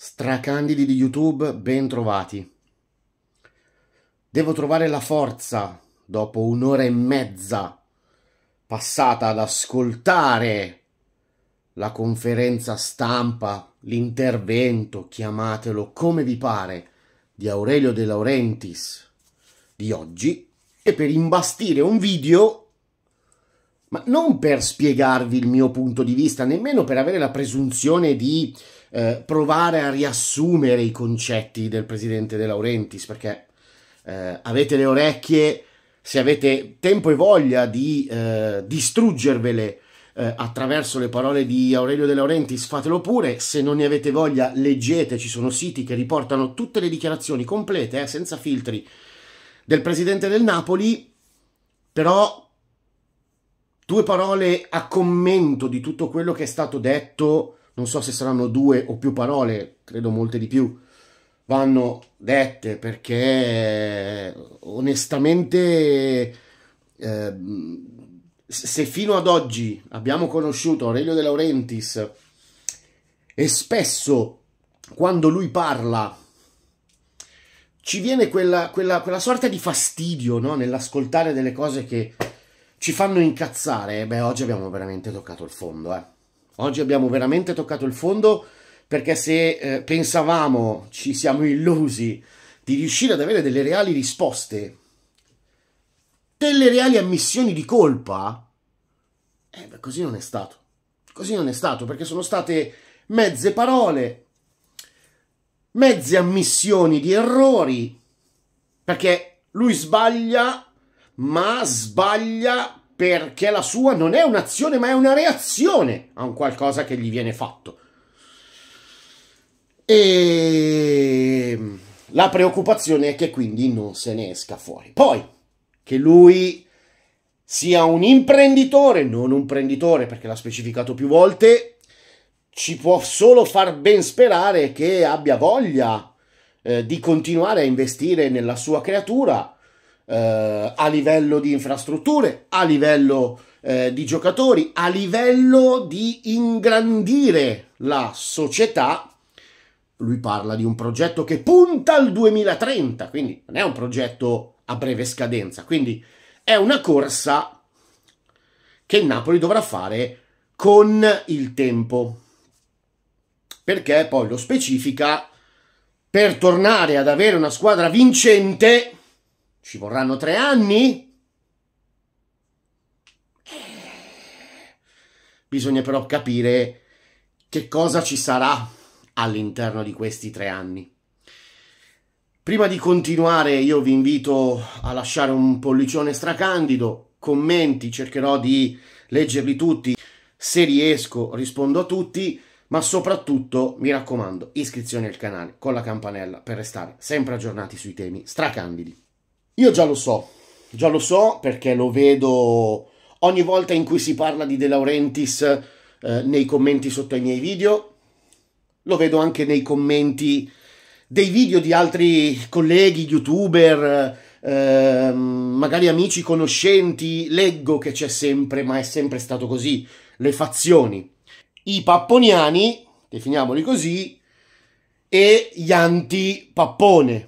Stracandidi di YouTube, ben trovati. Devo trovare la forza, dopo un'ora e mezza passata ad ascoltare la conferenza stampa, l'intervento, chiamatelo come vi pare, di Aurelio De Laurentiis di oggi, e per imbastire un video ma non per spiegarvi il mio punto di vista, nemmeno per avere la presunzione di eh, provare a riassumere i concetti del presidente De Laurentiis, perché eh, avete le orecchie, se avete tempo e voglia di eh, distruggervele eh, attraverso le parole di Aurelio De Laurentiis, fatelo pure, se non ne avete voglia leggete, ci sono siti che riportano tutte le dichiarazioni complete, eh, senza filtri, del presidente del Napoli, però due parole a commento di tutto quello che è stato detto non so se saranno due o più parole, credo molte di più, vanno dette perché onestamente eh, se fino ad oggi abbiamo conosciuto Aurelio De Laurentiis e spesso quando lui parla ci viene quella, quella, quella sorta di fastidio no? nell'ascoltare delle cose che ci fanno incazzare, beh oggi abbiamo veramente toccato il fondo. Eh. Oggi abbiamo veramente toccato il fondo perché se eh, pensavamo, ci siamo illusi di riuscire ad avere delle reali risposte, delle reali ammissioni di colpa, eh, beh, così non è stato. Così non è stato perché sono state mezze parole, mezze ammissioni di errori, perché lui sbaglia, ma sbaglia perché la sua non è un'azione ma è una reazione a un qualcosa che gli viene fatto. E ehm, la preoccupazione è che quindi non se ne esca fuori. Poi che lui sia un imprenditore, non un prenditore perché l'ha specificato più volte, ci può solo far ben sperare che abbia voglia eh, di continuare a investire nella sua creatura eh, a livello di infrastrutture, a livello eh, di giocatori, a livello di ingrandire la società. Lui parla di un progetto che punta al 2030, quindi non è un progetto a breve scadenza, quindi è una corsa che il Napoli dovrà fare con il tempo. Perché poi lo specifica, per tornare ad avere una squadra vincente, ci vorranno tre anni? Eh, bisogna però capire che cosa ci sarà all'interno di questi tre anni. Prima di continuare io vi invito a lasciare un pollicione stracandido, commenti, cercherò di leggerli tutti, se riesco rispondo a tutti, ma soprattutto mi raccomando iscrizione al canale con la campanella per restare sempre aggiornati sui temi stracandidi. Io già lo so, già lo so perché lo vedo ogni volta in cui si parla di De Laurentiis eh, nei commenti sotto ai miei video, lo vedo anche nei commenti dei video di altri colleghi, youtuber, eh, magari amici, conoscenti, leggo che c'è sempre, ma è sempre stato così, le fazioni. I papponiani, definiamoli così, e gli anti-pappone,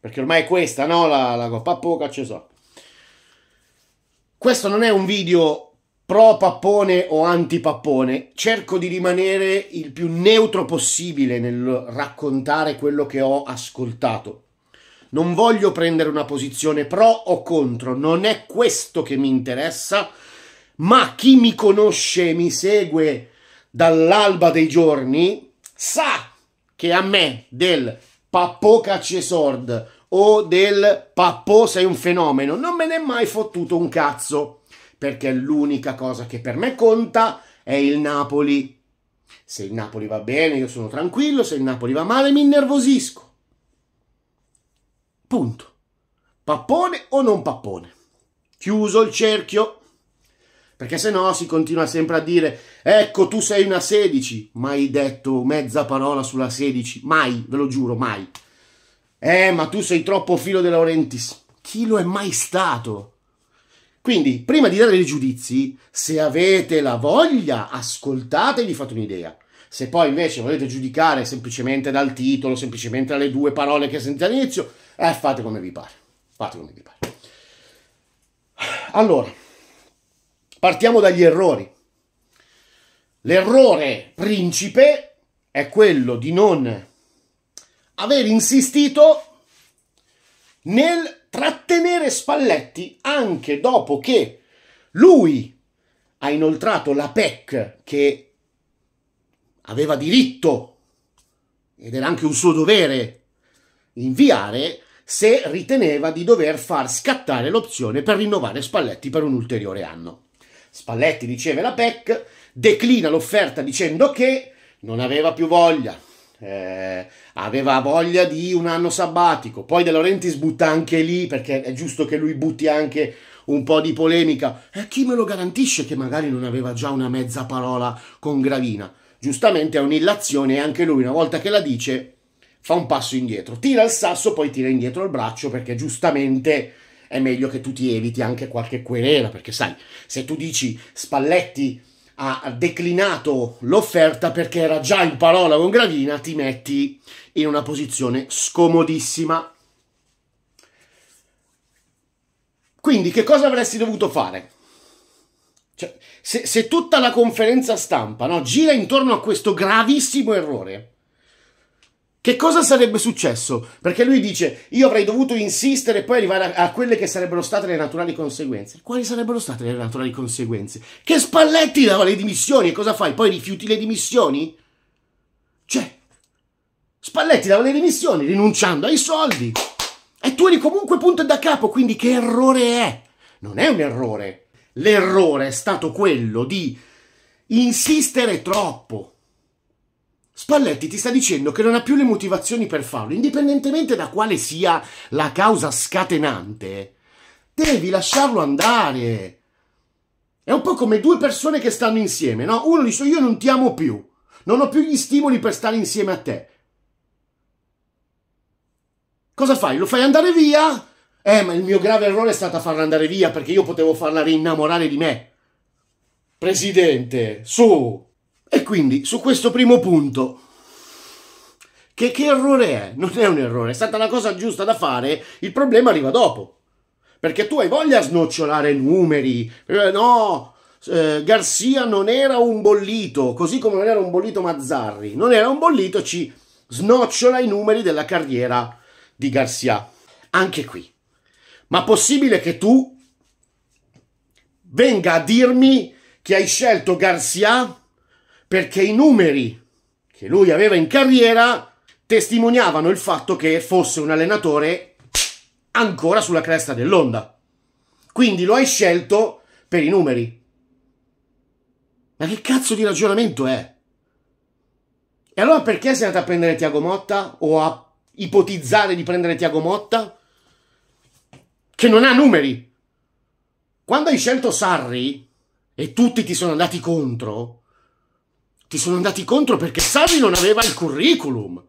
perché ormai è questa, no? La, la Coppa Poca ce so. Questo non è un video pro pappone o anti pappone. Cerco di rimanere il più neutro possibile nel raccontare quello che ho ascoltato. Non voglio prendere una posizione pro o contro, non è questo che mi interessa, ma chi mi conosce e mi segue dall'alba dei giorni sa che a me del Pappò Caccesord o del Pappò sei un fenomeno, non me ne è mai fottuto un cazzo, perché l'unica cosa che per me conta è il Napoli. Se il Napoli va bene io sono tranquillo, se il Napoli va male mi innervosisco. Punto. Pappone o non pappone? Chiuso il cerchio. Perché se no si continua sempre a dire, ecco tu sei una 16, mai detto mezza parola sulla 16, mai, ve lo giuro, mai. Eh, ma tu sei troppo filo De Laurentiis. Chi lo è mai stato? Quindi, prima di dare dei giudizi, se avete la voglia, ascoltate e vi fate un'idea. Se poi invece volete giudicare semplicemente dal titolo, semplicemente dalle due parole che sentite all'inizio, eh, fate come vi pare. Fate come vi pare. Allora, Partiamo dagli errori. L'errore principe è quello di non aver insistito nel trattenere Spalletti anche dopo che lui ha inoltrato la PEC che aveva diritto ed era anche un suo dovere inviare se riteneva di dover far scattare l'opzione per rinnovare Spalletti per un ulteriore anno. Spalletti riceve la PEC, declina l'offerta dicendo che non aveva più voglia, eh, aveva voglia di un anno sabbatico. Poi De Laurentiis butta anche lì, perché è giusto che lui butti anche un po' di polemica. E eh, chi me lo garantisce che magari non aveva già una mezza parola con Gravina? Giustamente è un'illazione e anche lui, una volta che la dice, fa un passo indietro. Tira il sasso, poi tira indietro il braccio, perché giustamente è meglio che tu ti eviti anche qualche querela, perché sai, se tu dici Spalletti ha declinato l'offerta perché era già in parola con Gravina, ti metti in una posizione scomodissima. Quindi che cosa avresti dovuto fare? Cioè, se, se, tutta la conferenza stampa no, gira intorno a questo gravissimo errore, che cosa sarebbe successo? Perché lui dice: Io avrei dovuto insistere e poi arrivare a, a, quelle che sarebbero state le naturali conseguenze. Quali sarebbero state le naturali conseguenze? Che Spalletti dava le dimissioni e cosa fai? Poi rifiuti le dimissioni? Cioè, Spalletti dava le dimissioni rinunciando ai soldi e tu eri comunque punto da capo. Quindi, che errore è? Non è un errore. L'errore è stato quello di insistere troppo Spalletti ti sta dicendo che non ha più le motivazioni per farlo, indipendentemente da quale sia la causa scatenante. Devi lasciarlo andare. È un po' come due persone che stanno insieme, no? Uno dice io non ti amo più, non ho più gli stimoli per stare insieme a te. Cosa fai? Lo fai andare via? Eh, ma il mio grave errore è stato farla andare via perché io potevo farla rinnamorare di me. Presidente, su, e quindi su questo primo punto, che, che errore è? Non è un errore, è stata la cosa giusta da fare, il problema arriva dopo. Perché tu hai voglia di snocciolare numeri, eh, no, eh, Garzia non era un bollito, così come non era un bollito Mazzarri, non era un bollito, ci snocciola i numeri della carriera di Garzia. Anche qui. Ma possibile che tu venga a dirmi che hai scelto Garzia perché i numeri che lui aveva in carriera testimoniavano il fatto che fosse un allenatore ancora sulla cresta dell'onda. Quindi lo hai scelto per i numeri. Ma che cazzo di ragionamento è? E allora perché sei andato a prendere Tiago Motta o a ipotizzare di prendere Tiago Motta? Che non ha numeri. Quando hai scelto Sarri e tutti ti sono andati contro, ti sono andati contro perché Savi non aveva il curriculum.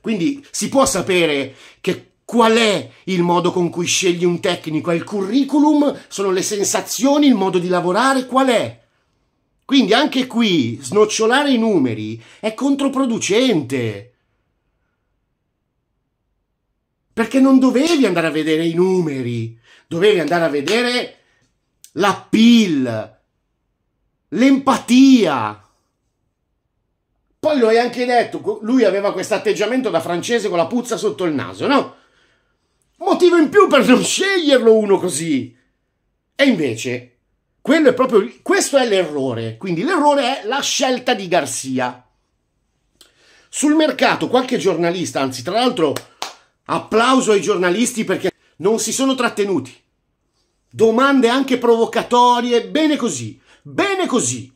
Quindi si può sapere che qual è il modo con cui scegli un tecnico, è il curriculum, sono le sensazioni, il modo di lavorare, qual è? Quindi anche qui snocciolare i numeri è controproducente. Perché non dovevi andare a vedere i numeri, dovevi andare a vedere l'appeal, l'empatia, poi lo hai anche detto, lui aveva questo atteggiamento da francese con la puzza sotto il naso, no? Motivo in più per non sceglierlo uno così. E invece, quello è proprio, questo è l'errore. Quindi l'errore è la scelta di Garzia. Sul mercato qualche giornalista, anzi tra l'altro applauso ai giornalisti perché non si sono trattenuti. Domande anche provocatorie, bene così, bene così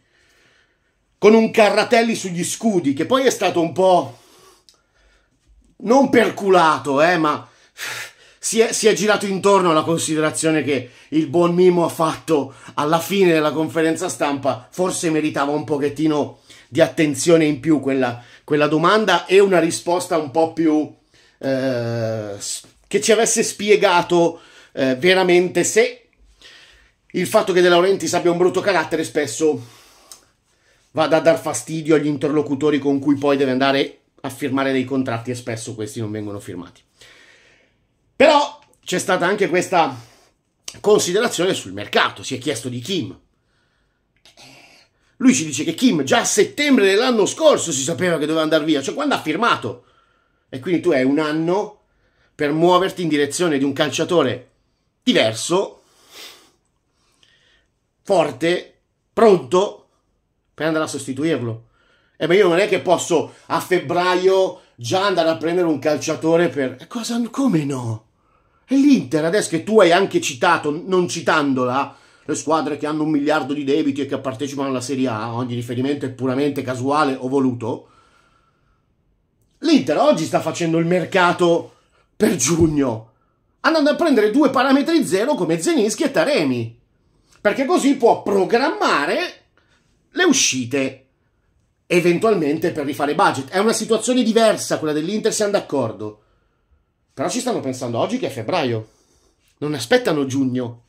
con un Carratelli sugli scudi, che poi è stato un po' non perculato, eh, ma si è, si è, girato intorno alla considerazione che il buon Mimo ha fatto alla fine della conferenza stampa, forse meritava un pochettino di attenzione in più quella, quella domanda e una risposta un po' più... Eh, che ci avesse spiegato eh, veramente se il fatto che De Laurentiis abbia un brutto carattere spesso vada a dar fastidio agli interlocutori con cui poi deve andare a firmare dei contratti e spesso questi non vengono firmati. Però c'è stata anche questa considerazione sul mercato, si è chiesto di Kim. Lui ci dice che Kim già a settembre dell'anno scorso si sapeva che doveva andare via, cioè quando ha firmato. E quindi tu hai un anno per muoverti in direzione di un calciatore diverso, forte, pronto, per andare a sostituirlo. E beh, io non è che posso a febbraio già andare a prendere un calciatore per... E eh, cosa? Come no? E l'Inter, adesso che tu hai anche citato, non citandola, le squadre che hanno un miliardo di debiti e che partecipano alla Serie A, ogni riferimento è puramente casuale o voluto, l'Inter oggi sta facendo il mercato per giugno, andando a prendere due parametri zero come Zenischi e Taremi, perché così può programmare le uscite eventualmente per rifare budget. È una situazione diversa quella dell'Inter, siamo d'accordo. Però ci stanno pensando oggi che è febbraio. Non aspettano giugno.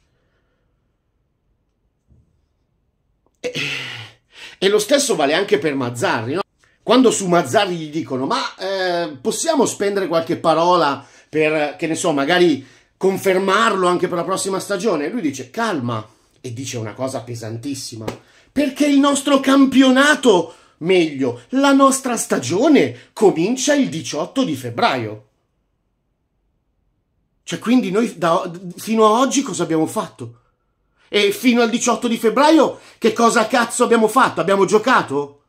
E, e lo stesso vale anche per Mazzarri. No? Quando su Mazzarri gli dicono ma eh, possiamo spendere qualche parola per, che ne so, magari confermarlo anche per la prossima stagione, lui dice calma e dice una cosa pesantissima perché il nostro campionato, meglio, la nostra stagione comincia il 18 di febbraio. Cioè, quindi noi da, fino a oggi cosa abbiamo fatto? E fino al 18 di febbraio che cosa cazzo abbiamo fatto? Abbiamo giocato?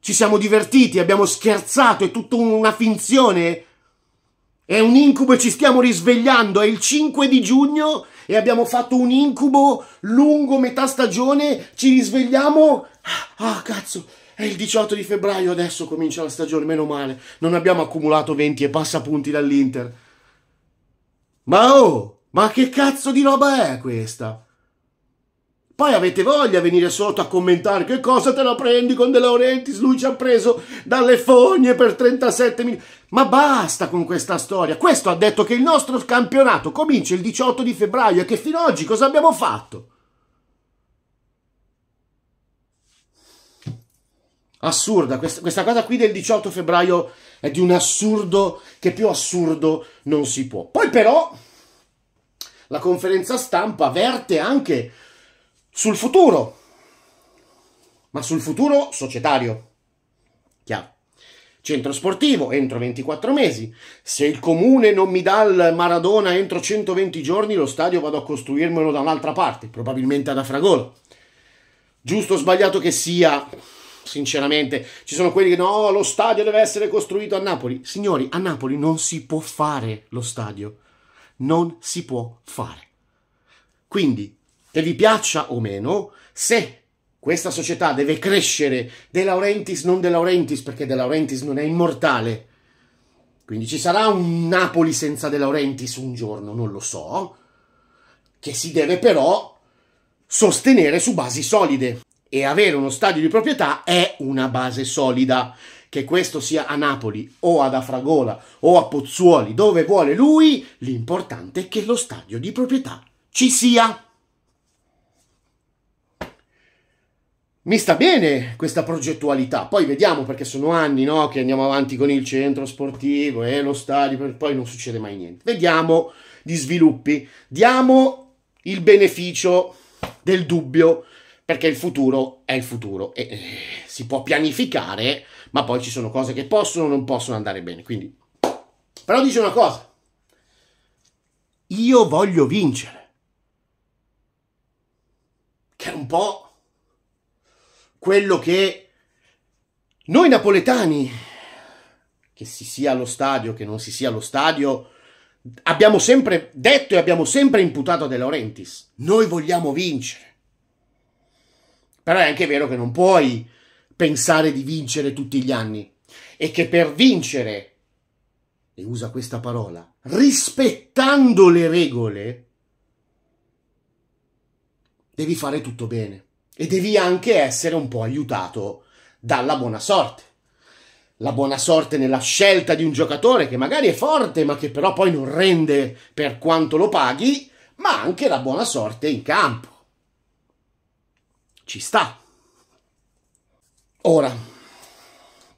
Ci siamo divertiti, abbiamo scherzato, è tutta una finzione? È un incubo e ci stiamo risvegliando, è il 5 di giugno e abbiamo fatto un incubo lungo metà stagione, ci risvegliamo, ah, ah cazzo, è il 18 di febbraio adesso comincia la stagione, meno male, non abbiamo accumulato 20 e passa punti dall'Inter. Ma oh, ma che cazzo di roba è questa? Poi avete voglia di venire sotto a commentare che cosa te la prendi con De Laurentiis, lui ci ha preso dalle fogne per 37 milioni. Ma basta con questa storia. Questo ha detto che il nostro campionato comincia il 18 di febbraio e che fino ad oggi cosa abbiamo fatto? Assurda, questa, questa cosa qui del 18 febbraio è di un assurdo che più assurdo non si può. Poi però la conferenza stampa verte anche sul futuro, ma sul futuro societario. Chiaro. Centro sportivo entro 24 mesi. Se il comune non mi dà il Maradona entro 120 giorni, lo stadio vado a costruirmelo da un'altra parte, probabilmente ad Afragolo. Giusto o sbagliato che sia, sinceramente, ci sono quelli che no, lo stadio deve essere costruito a Napoli. Signori, a Napoli non si può fare lo stadio. Non si può fare. Quindi che vi piaccia o meno, se questa società deve crescere, De Laurentiis non De Laurentiis, perché De Laurentiis non è immortale, quindi ci sarà un Napoli senza De Laurentiis un giorno, non lo so, che si deve però sostenere su basi solide e avere uno stadio di proprietà è una base solida. Che questo sia a Napoli o ad Afragola o a Pozzuoli, dove vuole lui, l'importante è che lo stadio di proprietà ci sia. mi sta bene questa progettualità, poi vediamo perché sono anni no, che andiamo avanti con il centro sportivo e eh, lo stadio, poi non succede mai niente. Vediamo gli sviluppi, diamo il beneficio del dubbio perché il futuro è il futuro e eh, si può pianificare, ma poi ci sono cose che possono o non possono andare bene. Quindi, però dice una cosa, io voglio vincere, che è un po' quello che noi napoletani, che si sia allo stadio, che non si sia allo stadio, abbiamo sempre detto e abbiamo sempre imputato a De Laurentiis. Noi vogliamo vincere. Però è anche vero che non puoi pensare di vincere tutti gli anni e che per vincere, e usa questa parola, rispettando le regole, devi fare tutto bene e devi anche essere un po' aiutato dalla buona sorte. La buona sorte nella scelta di un giocatore che magari è forte ma che però poi non rende per quanto lo paghi, ma anche la buona sorte in campo. Ci sta. Ora,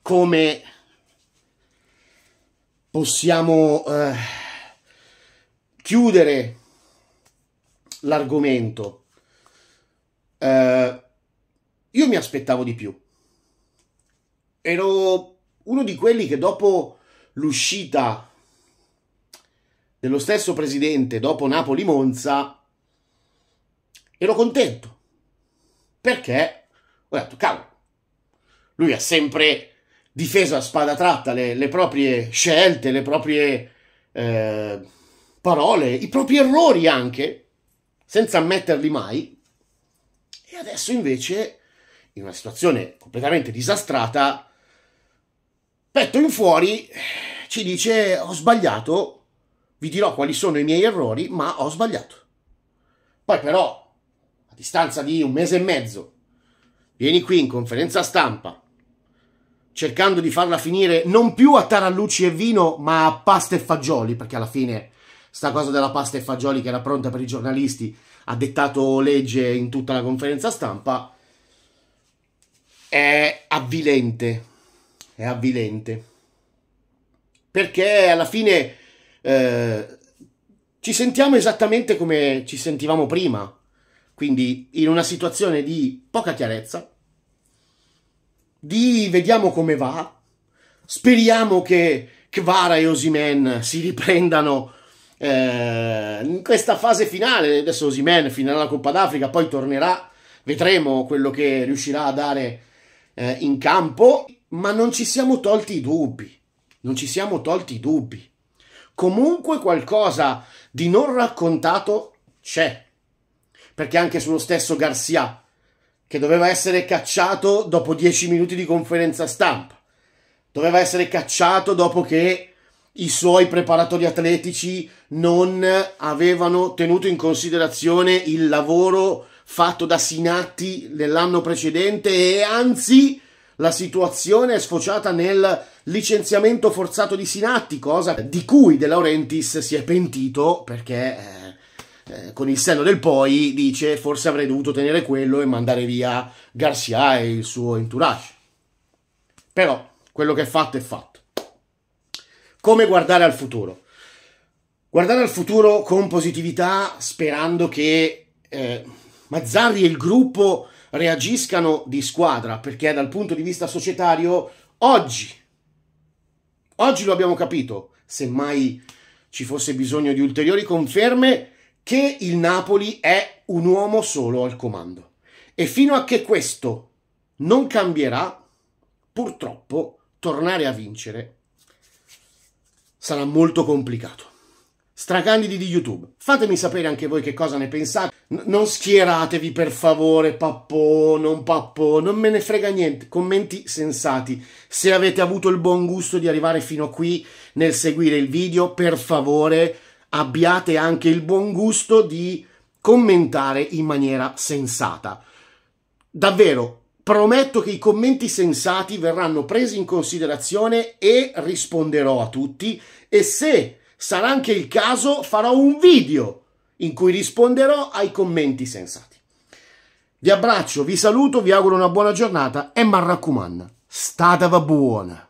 come possiamo eh, chiudere l'argomento? Eh, io mi aspettavo di più. Ero uno di quelli che dopo l'uscita dello stesso presidente dopo Napoli-Monza, ero contento. Perché ho detto, cavolo, lui ha sempre difeso a spada tratta le, le proprie scelte, le proprie eh, parole, i propri errori anche, senza ammetterli mai. E adesso invece, in una situazione completamente disastrata, petto in fuori ci dice ho sbagliato, vi dirò quali sono i miei errori, ma ho sbagliato. Poi però, a distanza di un mese e mezzo, vieni qui in conferenza stampa, cercando di farla finire non più a tarallucci e vino, ma a pasta e fagioli, perché alla fine sta cosa della pasta e fagioli che era pronta per i giornalisti ha dettato legge in tutta la conferenza stampa, è avvilente, è avvilente. Perché alla fine eh, ci sentiamo esattamente come ci sentivamo prima, quindi in una situazione di poca chiarezza, di vediamo come va, speriamo che Kvara e Osimen si riprendano eh, in questa fase finale, adesso Osimen finirà la Coppa d'Africa, poi tornerà, vedremo quello che riuscirà a dare eh, in campo, ma non ci siamo tolti i dubbi, non ci siamo tolti i dubbi. Comunque qualcosa di non raccontato c'è, perché anche sullo stesso Garcia, che doveva essere cacciato dopo 10 minuti di conferenza stampa, doveva essere cacciato dopo che i suoi preparatori atletici non avevano tenuto in considerazione il lavoro fatto da Sinatti nell'anno precedente e anzi la situazione è sfociata nel licenziamento forzato di Sinatti, cosa di cui De Laurentiis si è pentito perché eh, eh con il senno del poi dice forse avrei dovuto tenere quello e mandare via Garcia e il suo entourage. Però quello che è fatto è fatto. Come guardare al futuro? Guardare al futuro con positività sperando che eh, Mazzarri e il gruppo reagiscano di squadra, perché dal punto di vista societario oggi, oggi lo abbiamo capito, semmai ci fosse bisogno di ulteriori conferme, che il Napoli è un uomo solo al comando. E fino a che questo non cambierà, purtroppo tornare a vincere sarà molto complicato. Stracandidi di YouTube, fatemi sapere anche voi che cosa ne pensate. N- non schieratevi per favore, pappo, non pappo, non me ne frega niente. Commenti sensati. Se avete avuto il buon gusto di arrivare fino qui nel seguire il video, per favore abbiate anche il buon gusto di commentare in maniera sensata. Davvero, Prometto che i commenti sensati verranno presi in considerazione e risponderò a tutti e se sarà anche il caso farò un video in cui risponderò ai commenti sensati. Vi abbraccio, vi saluto, vi auguro una buona giornata e mi raccomando, stateva buona!